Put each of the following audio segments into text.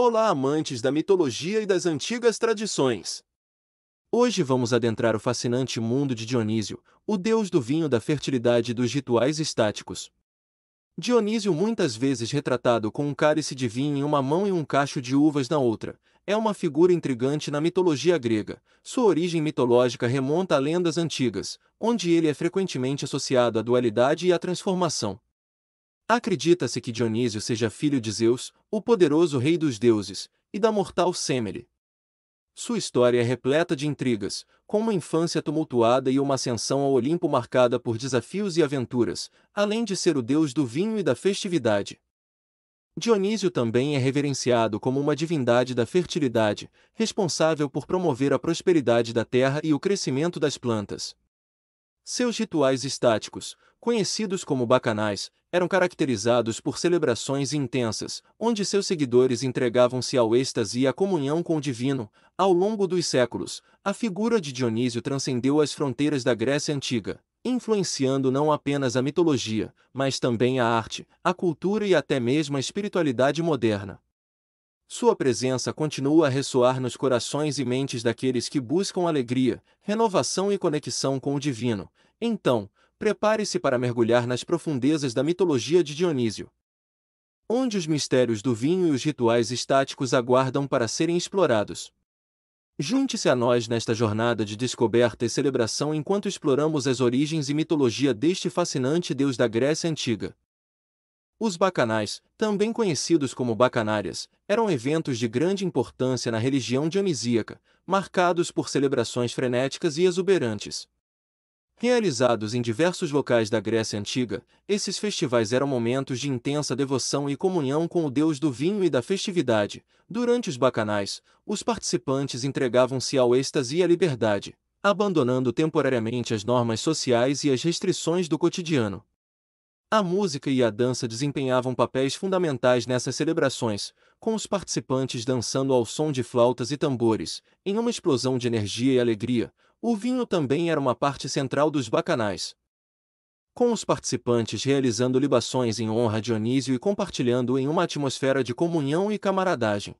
Olá, amantes da mitologia e das antigas tradições! Hoje vamos adentrar o fascinante mundo de Dionísio, o deus do vinho da fertilidade e dos rituais estáticos. Dionísio, muitas vezes retratado com um cálice de vinho em uma mão e um cacho de uvas na outra, é uma figura intrigante na mitologia grega. Sua origem mitológica remonta a lendas antigas, onde ele é frequentemente associado à dualidade e à transformação. Acredita-se que Dionísio seja filho de Zeus, o poderoso rei dos deuses, e da mortal Semele. Sua história é repleta de intrigas, com uma infância tumultuada e uma ascensão ao Olimpo marcada por desafios e aventuras, além de ser o deus do vinho e da festividade. Dionísio também é reverenciado como uma divindade da fertilidade, responsável por promover a prosperidade da terra e o crescimento das plantas. Seus rituais estáticos, conhecidos como bacanais, eram caracterizados por celebrações intensas, onde seus seguidores entregavam-se ao êxtase e à comunhão com o divino. Ao longo dos séculos, a figura de Dionísio transcendeu as fronteiras da Grécia Antiga, influenciando não apenas a mitologia, mas também a arte, a cultura e até mesmo a espiritualidade moderna. Sua presença continua a ressoar nos corações e mentes daqueles que buscam alegria, renovação e conexão com o divino. Então, prepare-se para mergulhar nas profundezas da mitologia de Dionísio. Onde os mistérios do vinho e os rituais estáticos aguardam para serem explorados. Junte-se a nós nesta jornada de descoberta e celebração enquanto exploramos as origens e mitologia deste fascinante deus da Grécia Antiga. Os bacanais, também conhecidos como bacanárias, eram eventos de grande importância na religião dionisíaca, marcados por celebrações frenéticas e exuberantes. Realizados em diversos locais da Grécia Antiga, esses festivais eram momentos de intensa devoção e comunhão com o deus do vinho e da festividade. Durante os bacanais, os participantes entregavam-se ao êxtase e à liberdade, abandonando temporariamente as normas sociais e as restrições do cotidiano. A música e a dança desempenhavam papéis fundamentais nessas celebrações, com os participantes dançando ao som de flautas e tambores, em uma explosão de energia e alegria, o vinho também era uma parte central dos bacanais. Com os participantes realizando libações em honra a Dionísio e compartilhando em uma atmosfera de comunhão e camaradagem.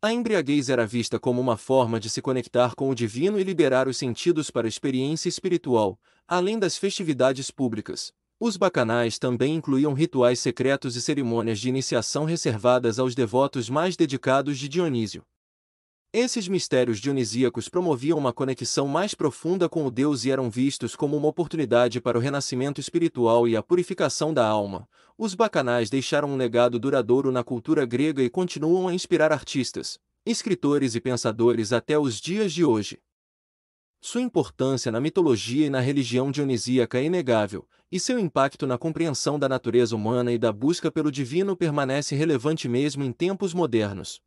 A embriaguez era vista como uma forma de se conectar com o divino e liberar os sentidos para a experiência espiritual, além das festividades públicas. Os bacanais também incluíam rituais secretos e cerimônias de iniciação reservadas aos devotos mais dedicados de Dionísio. Esses mistérios dionisíacos promoviam uma conexão mais profunda com o Deus e eram vistos como uma oportunidade para o renascimento espiritual e a purificação da alma. Os bacanais deixaram um legado duradouro na cultura grega e continuam a inspirar artistas, escritores e pensadores até os dias de hoje. Sua importância na mitologia e na religião dionisíaca é inegável, e seu impacto na compreensão da natureza humana e da busca pelo divino permanece relevante mesmo em tempos modernos.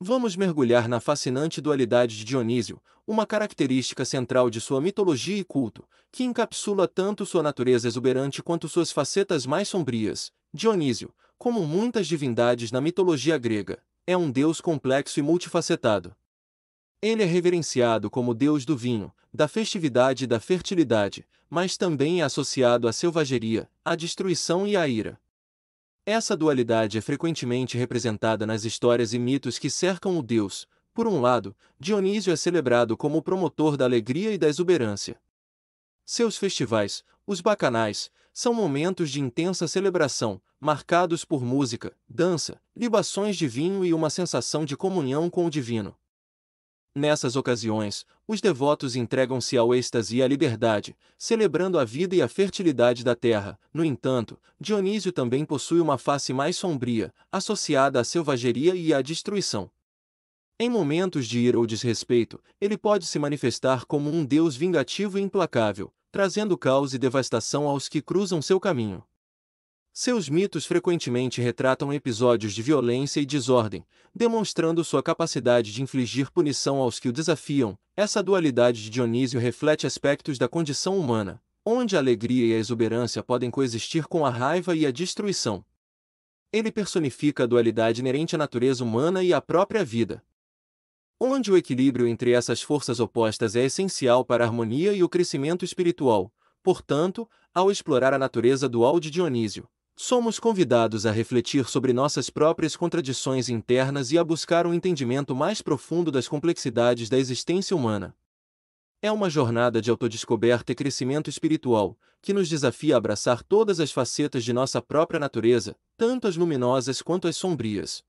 Vamos mergulhar na fascinante dualidade de Dionísio, uma característica central de sua mitologia e culto, que encapsula tanto sua natureza exuberante quanto suas facetas mais sombrias. Dionísio, como muitas divindades na mitologia grega, é um deus complexo e multifacetado. Ele é reverenciado como deus do vinho, da festividade e da fertilidade, mas também é associado à selvageria, à destruição e à ira. Essa dualidade é frequentemente representada nas histórias e mitos que cercam o deus. Por um lado, Dionísio é celebrado como o promotor da alegria e da exuberância. Seus festivais, os bacanais, são momentos de intensa celebração, marcados por música, dança, libações de vinho e uma sensação de comunhão com o divino. Nessas ocasiões, os devotos entregam-se ao êxtase e à liberdade, celebrando a vida e a fertilidade da terra. No entanto, Dionísio também possui uma face mais sombria, associada à selvageria e à destruição. Em momentos de ira ou desrespeito, ele pode se manifestar como um deus vingativo e implacável, trazendo caos e devastação aos que cruzam seu caminho. Seus mitos frequentemente retratam episódios de violência e desordem, demonstrando sua capacidade de infligir punição aos que o desafiam. Essa dualidade de Dionísio reflete aspectos da condição humana, onde a alegria e a exuberância podem coexistir com a raiva e a destruição. Ele personifica a dualidade inerente à natureza humana e à própria vida. Onde o equilíbrio entre essas forças opostas é essencial para a harmonia e o crescimento espiritual, portanto, ao explorar a natureza dual de Dionísio, somos convidados a refletir sobre nossas próprias contradições internas e a buscar um entendimento mais profundo das complexidades da existência humana. É uma jornada de autodescoberta e crescimento espiritual, que nos desafia a abraçar todas as facetas de nossa própria natureza, tanto as luminosas quanto as sombrias.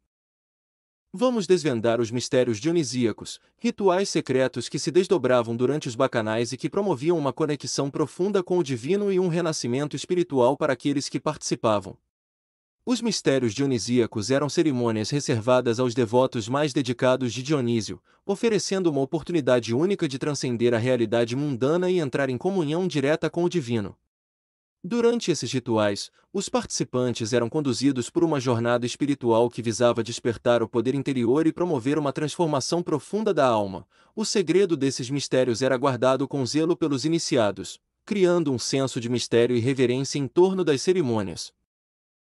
Vamos desvendar os mistérios dionisíacos, rituais secretos que se desdobravam durante os bacanais e que promoviam uma conexão profunda com o divino e um renascimento espiritual para aqueles que participavam. Os mistérios dionisíacos eram cerimônias reservadas aos devotos mais dedicados de Dionísio, oferecendo uma oportunidade única de transcender a realidade mundana e entrar em comunhão direta com o divino. Durante esses rituais, os participantes eram conduzidos por uma jornada espiritual que visava despertar o poder interior e promover uma transformação profunda da alma. O segredo desses mistérios era guardado com zelo pelos iniciados, criando um senso de mistério e reverência em torno das cerimônias.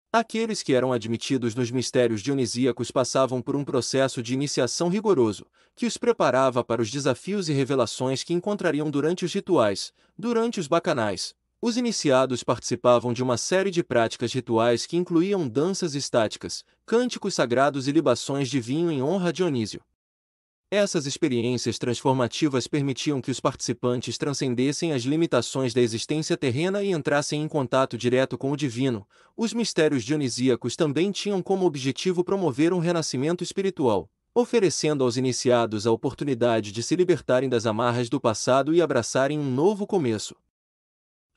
Aqueles que eram admitidos nos mistérios dionisíacos passavam por um processo de iniciação rigoroso, que os preparava para os desafios e revelações que encontrariam durante os rituais, durante os bacanais, os iniciados participavam de uma série de práticas rituais que incluíam danças estáticas, cânticos sagrados e libações de vinho em honra a Dionísio. Essas experiências transformativas permitiam que os participantes transcendessem as limitações da existência terrena e entrassem em contato direto com o divino. Os mistérios dionisíacos também tinham como objetivo promover um renascimento espiritual, oferecendo aos iniciados a oportunidade de se libertarem das amarras do passado e abraçarem um novo começo.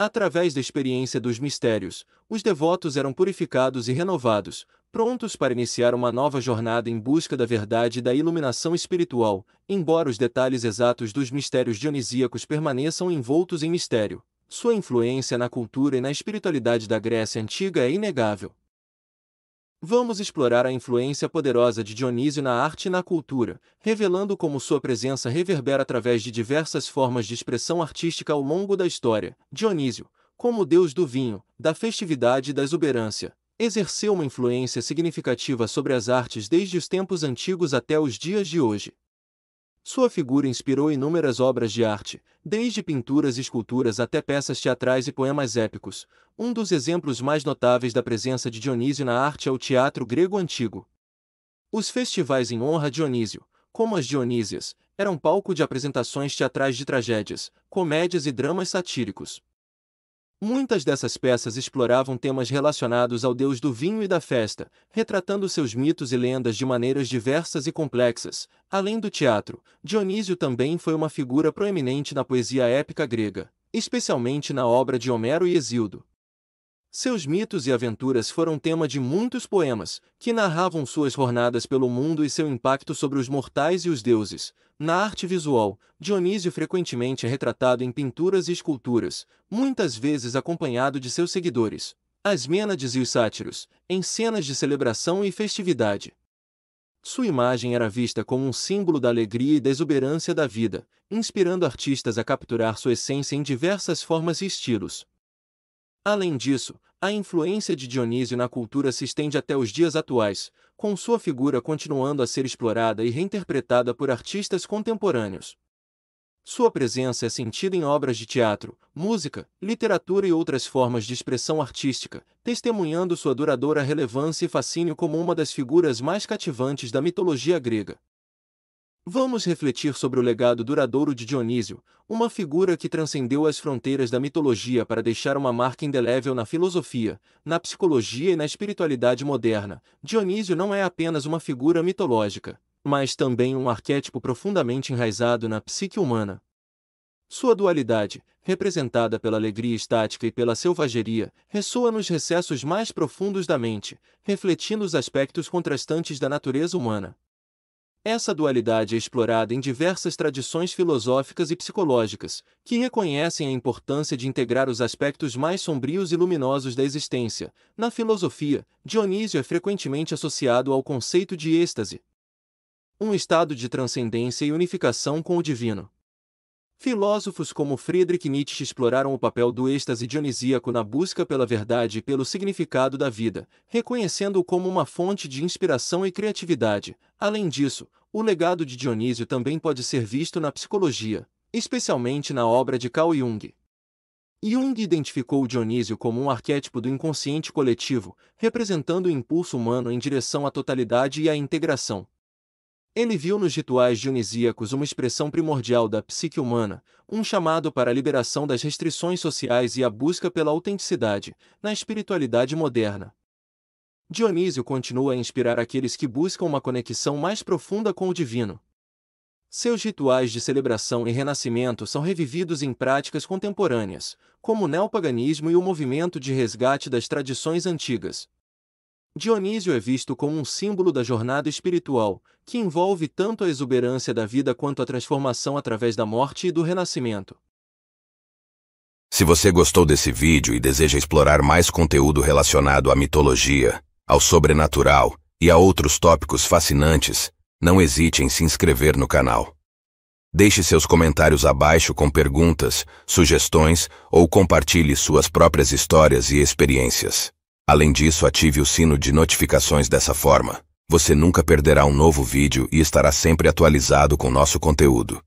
Através da experiência dos mistérios, os devotos eram purificados e renovados, prontos para iniciar uma nova jornada em busca da verdade e da iluminação espiritual, embora os detalhes exatos dos mistérios dionisíacos permaneçam envoltos em mistério. Sua influência na cultura e na espiritualidade da Grécia Antiga é inegável. Vamos explorar a influência poderosa de Dionísio na arte e na cultura, revelando como sua presença reverbera através de diversas formas de expressão artística ao longo da história. Dionísio, como deus do vinho, da festividade e da exuberância, exerceu uma influência significativa sobre as artes desde os tempos antigos até os dias de hoje. Sua figura inspirou inúmeras obras de arte, desde pinturas e esculturas até peças teatrais e poemas épicos. Um dos exemplos mais notáveis da presença de Dionísio na arte é o teatro grego antigo. Os festivais em honra a Dionísio, como as Dionísias, eram palco de apresentações teatrais de tragédias, comédias e dramas satíricos. Muitas dessas peças exploravam temas relacionados ao deus do vinho e da festa, retratando seus mitos e lendas de maneiras diversas e complexas. Além do teatro, Dionísio também foi uma figura proeminente na poesia épica grega, especialmente na obra de Homero e Hesíodo, seus mitos e aventuras foram tema de muitos poemas, que narravam suas jornadas pelo mundo e seu impacto sobre os mortais e os deuses. Na arte visual, Dionísio frequentemente é retratado em pinturas e esculturas, muitas vezes acompanhado de seus seguidores, as Mênades e os Sátiros, em cenas de celebração e festividade. Sua imagem era vista como um símbolo da alegria e da exuberância da vida, inspirando artistas a capturar sua essência em diversas formas e estilos. Além disso, a influência de Dionísio na cultura se estende até os dias atuais, com sua figura continuando a ser explorada e reinterpretada por artistas contemporâneos. Sua presença é sentida em obras de teatro, música, literatura e outras formas de expressão artística, testemunhando sua duradoura relevância e fascínio como uma das figuras mais cativantes da mitologia grega. Vamos refletir sobre o legado duradouro de Dionísio, uma figura que transcendeu as fronteiras da mitologia para deixar uma marca indelével na filosofia, na psicologia e na espiritualidade moderna. Dionísio não é apenas uma figura mitológica, mas também um arquétipo profundamente enraizado na psique humana. Sua dualidade, representada pela alegria estática e pela selvageria, ressoa nos recessos mais profundos da mente, refletindo os aspectos contrastantes da natureza humana. Essa dualidade é explorada em diversas tradições filosóficas e psicológicas, que reconhecem a importância de integrar os aspectos mais sombrios e luminosos da existência. Na filosofia, Dionísio é frequentemente associado ao conceito de êxtase, um estado de transcendência e unificação com o divino. Filósofos como Friedrich Nietzsche exploraram o papel do êxtase dionisíaco na busca pela verdade e pelo significado da vida, reconhecendo-o como uma fonte de inspiração e criatividade. Além disso, o legado de Dionísio também pode ser visto na psicologia, especialmente na obra de Carl Jung. Jung identificou Dionísio como um arquétipo do inconsciente coletivo, representando o impulso humano em direção à totalidade e à integração, ele viu nos rituais dionisíacos uma expressão primordial da psique humana, um chamado para a liberação das restrições sociais e a busca pela autenticidade, na espiritualidade moderna. Dionísio continua a inspirar aqueles que buscam uma conexão mais profunda com o divino. Seus rituais de celebração e renascimento são revividos em práticas contemporâneas, como o neopaganismo e o movimento de resgate das tradições antigas, Dionísio é visto como um símbolo da jornada espiritual, que envolve tanto a exuberância da vida quanto a transformação através da morte e do renascimento. Se você gostou desse vídeo e deseja explorar mais conteúdo relacionado à mitologia, ao sobrenatural e a outros tópicos fascinantes, não hesite em se inscrever no canal. Deixe seus comentários abaixo com perguntas, sugestões ou compartilhe suas próprias histórias e experiências. Além disso, ative o sino de notificações dessa forma. Você nunca perderá um novo vídeo e estará sempre atualizado com nosso conteúdo.